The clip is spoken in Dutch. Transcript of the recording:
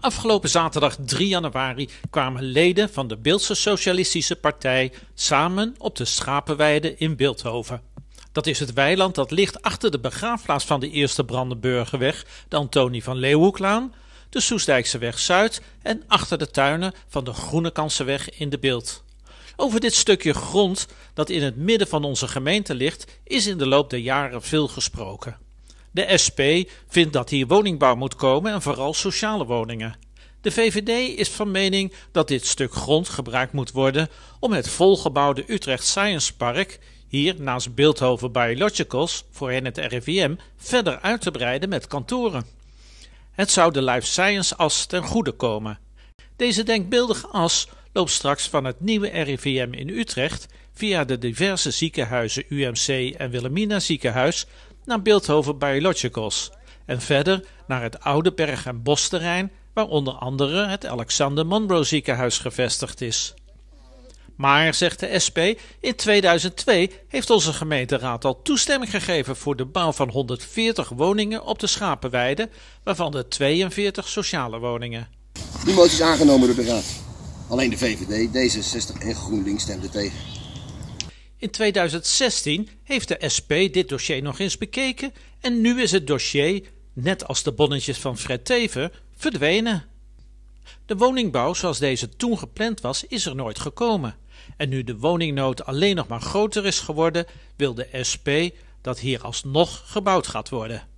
Afgelopen zaterdag 3 januari kwamen leden van de Beeldse Socialistische Partij samen op de Schapenweide in Beeldhoven. Dat is het weiland dat ligt achter de begraafplaats van de Eerste Brandenburgerweg, de Antonie van Leeuwenhoeklaan, de weg Zuid en achter de tuinen van de Kansenweg in de Beeld. Over dit stukje grond dat in het midden van onze gemeente ligt, is in de loop der jaren veel gesproken. De SP vindt dat hier woningbouw moet komen en vooral sociale woningen. De VVD is van mening dat dit stuk grond gebruikt moet worden om het volgebouwde Utrecht Science Park, hier naast Beeldhoven Biologicals, voorheen het RIVM, verder uit te breiden met kantoren. Het zou de life science as ten goede komen. Deze denkbeeldige as loopt straks van het nieuwe RIVM in Utrecht via de diverse ziekenhuizen UMC en Willemina ziekenhuis naar Beeldhoven Biologicals en verder naar het oude berg- en bosterrein waar onder andere het Alexander Monroe ziekenhuis gevestigd is. Maar, zegt de SP, in 2002 heeft onze gemeenteraad al toestemming gegeven voor de bouw van 140 woningen op de Schapenweide, waarvan de 42 sociale woningen. Die motie is aangenomen door de raad. Alleen de VVD, D66 en GroenLinks stemden tegen. In 2016 heeft de SP dit dossier nog eens bekeken en nu is het dossier, net als de bonnetjes van Fred Teven, verdwenen. De woningbouw zoals deze toen gepland was, is er nooit gekomen. En nu de woningnood alleen nog maar groter is geworden, wil de SP dat hier alsnog gebouwd gaat worden.